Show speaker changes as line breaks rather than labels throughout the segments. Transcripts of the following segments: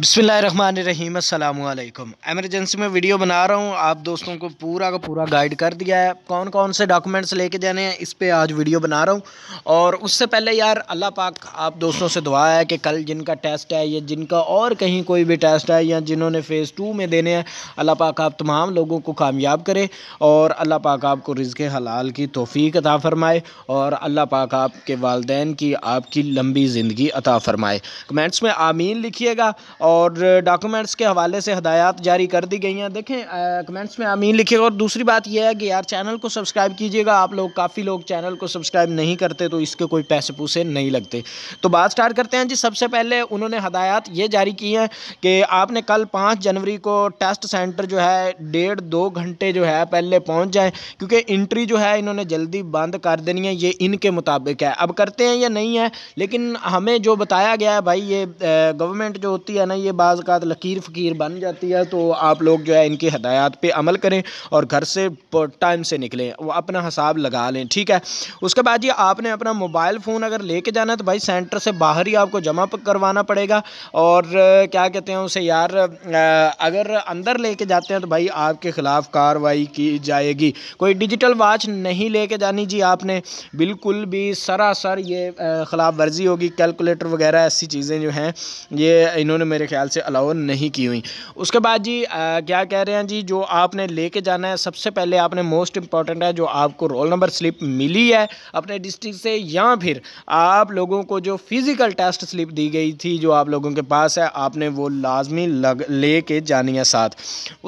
बसमीम एमरजेंसी में वीडियो बना रहा हूँ आप दोस्तों को पूरा का पूरा गाइड कर दिया है कौन कौन से डॉक्यूमेंट्स लेके जाने हैं इस पर आज वीडियो बना रहा हूँ और उससे पहले यार अल्लाह पाक आप दोस्तों से दुआ है कि कल जिनका टेस्ट है या जिनका और कहीं कोई भी टेस्ट है या जिन्होंने फ़ेज़ टू में देने हैं अल्लाह पाक आप तमाम लोगों को कामयाब करें और अल्लाह पाक आपको रिज़ हलाल की तोफ़ी अता फ़रमाए और अल्लाह पाक आपके वालदे की आपकी लंबी ज़िंदगी अता फ़रमाए कमेंट्स में आमीन लिखिएगा और और डॉक्यूमेंट्स के हवाले से हदायत जारी कर दी गई हैं देखें कमेंट्स में अमीन लिखिएगा और दूसरी बात यह है कि यार चैनल को सब्सक्राइब कीजिएगा आप लोग काफ़ी लोग चैनल को सब्सक्राइब नहीं करते तो इसके कोई पैसे पूसे नहीं लगते तो बात स्टार्ट करते हैं जी सबसे पहले उन्होंने हदायत ये जारी की हैं कि आपने कल पाँच जनवरी को टेस्ट सेंटर जो है डेढ़ दो घंटे जो है पहले पहुँच जाएँ क्योंकि इंट्री जो है इन्होंने जल्दी बंद कर देनी है ये इनके मुताबिक है अब करते हैं या नहीं है लेकिन हमें जो बताया गया है भाई ये गवर्नमेंट जो होती है ना ये बाज़ात लकीर फ़कीर बन जाती है तो आप लोग जो है इनकी हदायत पर अमल करें और घर से टाइम से निकलें वो अपना हिसाब लगा लें ठीक है उसके बाद ये आपने अपना मोबाइल फ़ोन अगर ले कर जाना है तो भाई सेंटर से बाहर ही आपको जमा करवाना पड़ेगा और क्या कहते हैं उसे यार अगर अंदर ले कर जाते हैं तो भाई आपके ख़िलाफ़ कार्रवाई की जाएगी कोई डिजिटल वॉच नहीं ले कर जानी जी आपने बिल्कुल भी सरासर ये ख़िलाफ़ वर्जी होगी कैलकुलेटर वगैरह ऐसी चीज़ें जो हैं ये इन्होंने मेरे मेरे ख्याल से अलाउ नहीं की हुई उसके बाद जी आ, क्या कह रहे हैं जी जो आपने लेके जाना है सबसे पहले आपने मोस्ट इंपॉर्टेंट है जो आपको रोल नंबर स्लिप मिली है अपने डिस्ट्रिक्ट से या फिर आप लोगों को जो फिज़िकल टेस्ट स्लिप दी गई थी जो आप लोगों के पास है आपने वो लाजमी लग ले के जानी है साथ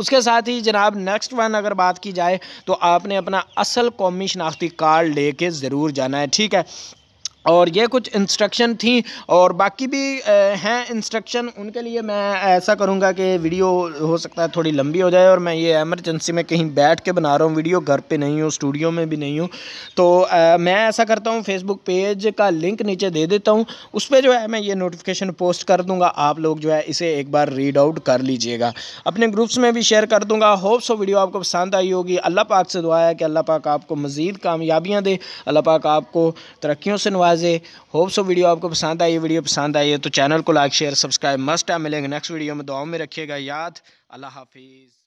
उसके साथ ही जनाब नेक्स्ट वन अगर बात की जाए तो आपने अपना असल कौमी शनाख्ती कार्ड ले के ज़रूर जाना है ठीक है और ये कुछ इंस्ट्रक्शन थी और बाकी भी हैं इंस्ट्रक्शन उनके लिए मैं ऐसा करूँगा कि वीडियो हो सकता है थोड़ी लंबी हो जाए और मैं ये एमरजेंसी में कहीं बैठ के बना रहा हूँ वीडियो घर पे नहीं हूँ स्टूडियो में भी नहीं हूँ तो आ, मैं ऐसा करता हूँ फेसबुक पेज का लिंक नीचे दे देता हूँ उस पर जो है मैं ये नोटिफिकेशन पोस्ट कर दूँगा आप लोग जो है इसे एक बार रीड आउट कर लीजिएगा अपने ग्रुप्स में भी शेयर कर दूँगा होप्स सो वीडियो आपको पसंद आई होगी अल्लाह पाक से दुआया कि अल्लाह पाक आपको मज़ीद कामयाबियाँ दे अल्लाह पाक आपको तरक्कीों से नवाए आवाज़ है होप सो वीडियो आपको पसंद आई वीडियो पसंद आई है तो चैनल को लाइक शेयर सब्सक्राइब मस्ट है मिलेंगे नेक्स्ट वीडियो में दुआओं में रखिएगा याद अल्लाह हाफिज़